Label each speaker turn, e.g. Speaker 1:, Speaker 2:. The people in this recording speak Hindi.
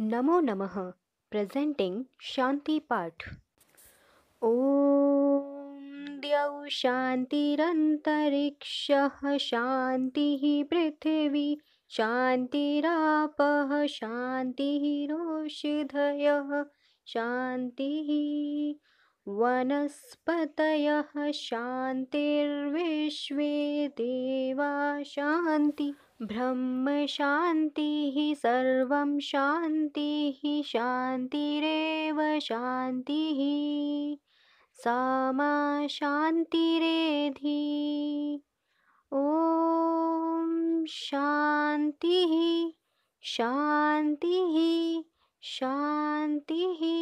Speaker 1: नमो नमः प्रेजेंटिंग शांति पाठ ॐ द्यौ शान्तिरन्तरिक्षः शान्तिः पृथिवी शान्तिरापः शान्तिः रोषधयः शान्तिः वनस्पत शांतिर्विश्वे देवा शांति सर्व शांति ही शांतिरव शांति ही सामा शान्तिरेधि शांति शान्तिः शांति शान्तिः